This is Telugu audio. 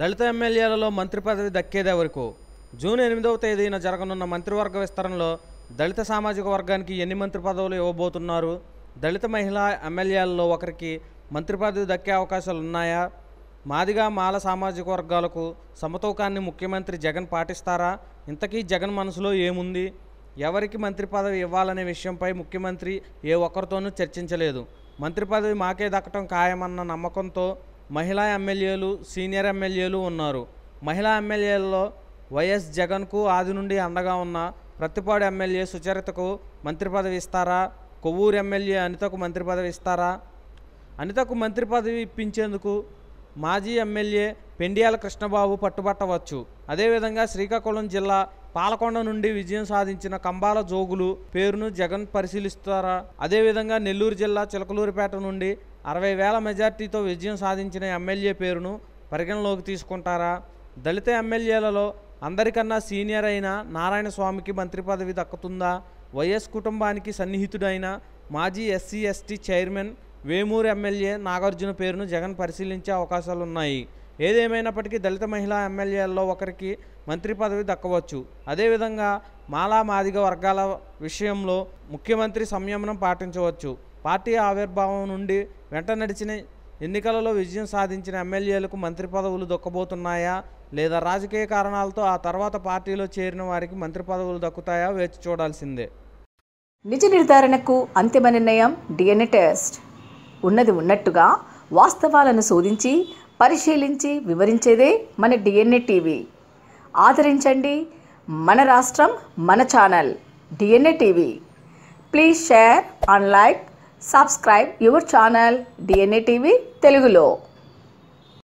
దళిత ఎమ్మెల్యేలలో మంత్రి పదవి దక్కేదే వరకు జూన్ ఎనిమిదవ తేదీన జరగనున్న మంత్రివర్గ విస్తరణలో దళిత సామాజిక వర్గానికి ఎన్ని మంత్రి పదవులు ఇవ్వబోతున్నారు దళిత మహిళా ఎమ్మెల్యేలలో ఒకరికి మంత్రి పదవి దక్కే అవకాశాలు ఉన్నాయా మాదిగా మాల సామాజిక వర్గాలకు సమతూకాన్ని ముఖ్యమంత్రి జగన్ పాటిస్తారా ఇంతకీ జగన్ మనసులో ఏముంది ఎవరికి మంత్రి పదవి ఇవ్వాలనే విషయంపై ముఖ్యమంత్రి ఏ ఒక్కరితోనూ చర్చించలేదు మంత్రి పదవి మాకే దక్కటం ఖాయమన్న నమ్మకంతో మహిళా ఎమ్మెల్యేలు సీనియర్ ఎమ్మెల్యేలు ఉన్నారు మహిళా ఎమ్మెల్యేలలో వైఎస్ జగన్కు ఆది నుండి అండగా ఉన్న ప్రత్తిపాడు ఎమ్మెల్యే సుచరితకు మంత్రి పదవి ఇస్తారా కొవ్వూరు ఎమ్మెల్యే అనితకు మంత్రి పదవి ఇస్తారా అనితకు మంత్రి పదవి ఇప్పించేందుకు మాజీ ఎమ్మెల్యే పెండియాల కృష్ణబాబు పట్టుబట్టవచ్చు అదేవిధంగా శ్రీకాకుళం జిల్లా పాలకొండ నుండి విజయం సాధించిన కంబాల జోగులు పేరును జగన్ పరిశీలిస్తారా అదేవిధంగా నెల్లూరు జిల్లా చిలకలూరిపేట నుండి అరవై వేల మెజార్టీతో విజయం సాధించిన ఎమ్మెల్యే పేరును పరిగణలోకి తీసుకుంటారా దళిత ఎమ్మెల్యేలలో అందరికన్నా సీనియర్ అయిన నారాయణ స్వామికి మంత్రి పదవి దక్కుతుందా వైఎస్ కుటుంబానికి సన్నిహితుడైన మాజీ SC ST chairman Vemuru MLA Nagarjuna పేరును జగన్ పరిశీలించే అవకాశాలున్నాయి ఏదేమైనప్పటికీ దళిత మహిళా ఎమ్మెల్యేలలో ఒకరికి మంత్రి పదవి దక్కవచ్చు అదేవిధంగా మాలా మాదిగ వర్గాల విషయంలో ముఖ్యమంత్రి సంయమనం పాటించవచ్చు పార్టీ ఆవిర్భావం నుండి వెంట నడిచిన ఎన్నికలలో విజయం సాధించిన ఎమ్మెల్యేలకు మంత్రి పదవులు దొక్కబోతున్నాయా లేదా రాజకీయ కారణాలతో ఆ తర్వాత పార్టీలో చేరిన వారికి మంత్రి పదవులు దక్కుతాయా వేచి చూడాల్సిందే నిజ నిర్ధారణకు అంతిమ నిర్ణయం డిఎన్ఏ టెస్ట్ ఉన్నది ఉన్నట్టుగా వాస్తవాలను శోధించి పరిశీలించి వివరించేదే మన డిఎన్ఏ టీవీ ఆదరించండి మన రాష్ట్రం మన channel DNA TV please share and like subscribe your channel DNA TV తెలుగులో